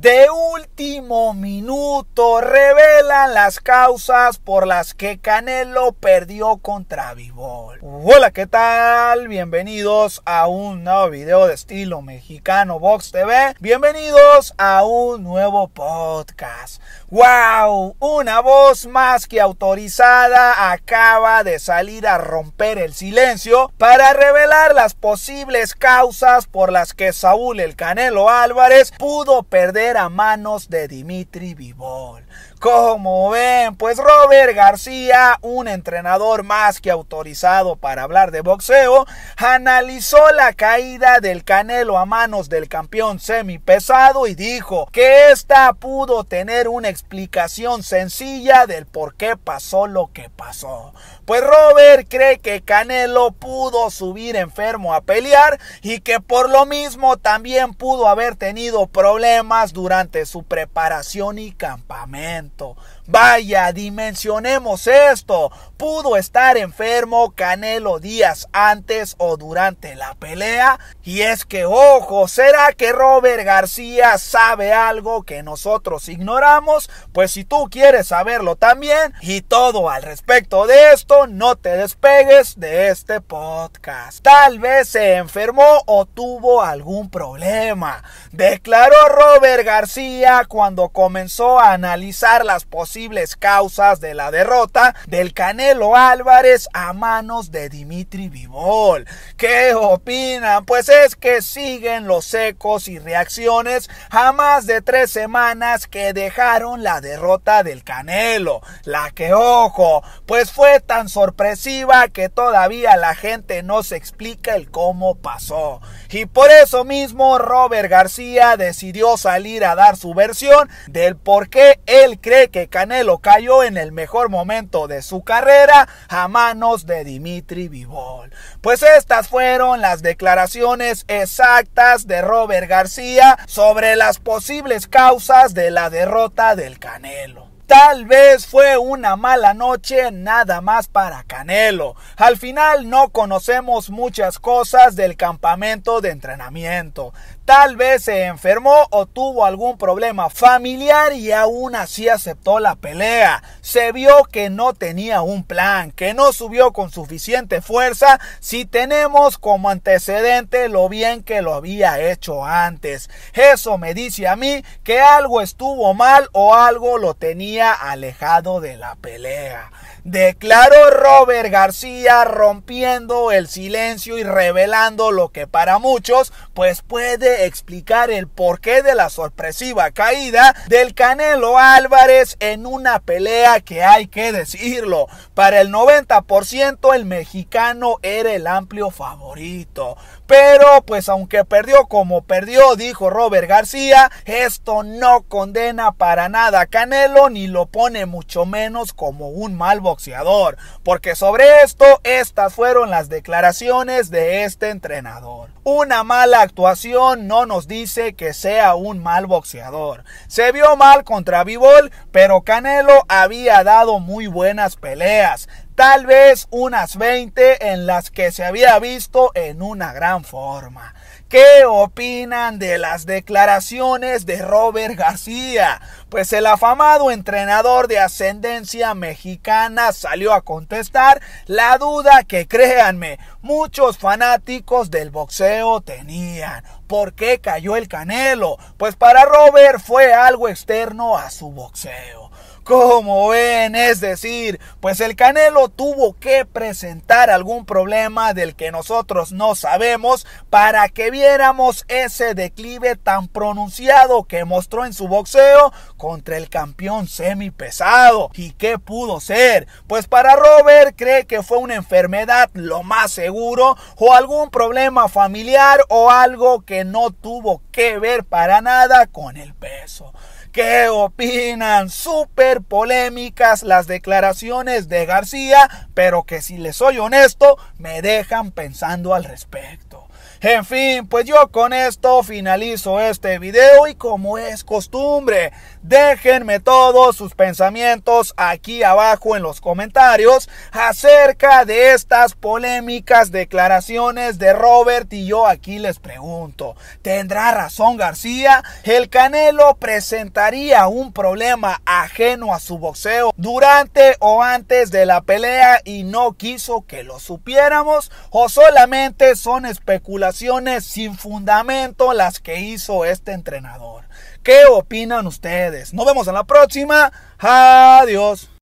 de última último minuto revelan las causas por las que Canelo perdió contra Vivol. Hola, ¿qué tal? Bienvenidos a un nuevo video de estilo mexicano Box TV. Bienvenidos a un nuevo podcast. ¡Wow! Una voz más que autorizada acaba de salir a romper el silencio para revelar las posibles causas por las que Saúl el Canelo Álvarez pudo perder a manos de Dimitri Vivol. Como ven, pues Robert García, un entrenador más que autorizado para hablar de boxeo, analizó la caída del Canelo a manos del campeón semipesado y dijo que esta pudo tener una explicación sencilla del por qué pasó lo que pasó. Pues Robert cree que Canelo pudo subir enfermo a pelear y que por lo mismo también pudo haber tenido problemas durante su pre preparación y campamento. Vaya, dimensionemos esto. Pudo estar enfermo Canelo días antes o durante la pelea. Y es que, ojo, ¿será que Robert García sabe algo que nosotros ignoramos? Pues si tú quieres saberlo también y todo al respecto de esto, no te despegues de este podcast. Tal vez se enfermó o tuvo algún problema. Declaró Robert García cuando comenzó a analizar las posibles causas de la derrota del Canelo Álvarez a manos de Dimitri Vivol. ¿Qué opinan? Pues es que siguen los secos y reacciones a más de tres semanas que dejaron la derrota del Canelo. La que, ojo, pues fue tan sorpresiva que todavía la gente no se explica el cómo pasó. Y por eso mismo Robert García decidió salir a dar su versión del por qué él cree que Canelo cayó en el mejor momento de su carrera a manos de Dimitri Vivol. Pues estas fueron las declaraciones exactas de Robert García sobre las posibles causas de la derrota del Canelo. Tal vez fue una mala noche nada más para Canelo. Al final no conocemos muchas cosas del campamento de entrenamiento. Tal vez se enfermó o tuvo algún problema familiar y aún así aceptó la pelea. Se vio que no tenía un plan, que no subió con suficiente fuerza si tenemos como antecedente lo bien que lo había hecho antes. Eso me dice a mí que algo estuvo mal o algo lo tenía alejado de la pelea declaró Robert García rompiendo el silencio y revelando lo que para muchos pues puede explicar el porqué de la sorpresiva caída del Canelo Álvarez en una pelea que hay que decirlo, para el 90% el mexicano era el amplio favorito. Pero pues aunque perdió como perdió, dijo Robert García, esto no condena para nada a Canelo ni lo pone mucho menos como un mal boxeador, porque sobre esto estas fueron las declaraciones de este entrenador. Una mala actuación no nos dice que sea un mal boxeador. Se vio mal contra Bivol, pero Canelo había dado muy buenas peleas tal vez unas 20 en las que se había visto en una gran forma. ¿Qué opinan de las declaraciones de Robert García? Pues el afamado entrenador de ascendencia mexicana salió a contestar la duda que créanme, muchos fanáticos del boxeo tenían. ¿Por qué cayó el Canelo? Pues para Robert fue algo externo a su boxeo como ven, es decir, pues el Canelo tuvo que presentar algún problema del que nosotros no sabemos para que viéramos ese declive tan pronunciado que mostró en su boxeo contra el campeón semipesado. ¿Y qué pudo ser? Pues para Robert cree que fue una enfermedad lo más seguro o algún problema familiar o algo que no tuvo que ver para nada con el peso. ¿Qué opinan? Súper polémicas las declaraciones de García, pero que si les soy honesto, me dejan pensando al respecto. En fin, pues yo con esto finalizo este video y como es costumbre, déjenme todos sus pensamientos aquí abajo en los comentarios acerca de estas polémicas declaraciones de Robert y yo aquí les pregunto, ¿tendrá razón García? ¿El Canelo presentaría un problema ajeno a su boxeo durante o antes de la pelea y no quiso que lo supiéramos? ¿O solamente son especulaciones? sin fundamento las que hizo este entrenador. ¿Qué opinan ustedes? Nos vemos en la próxima. Adiós.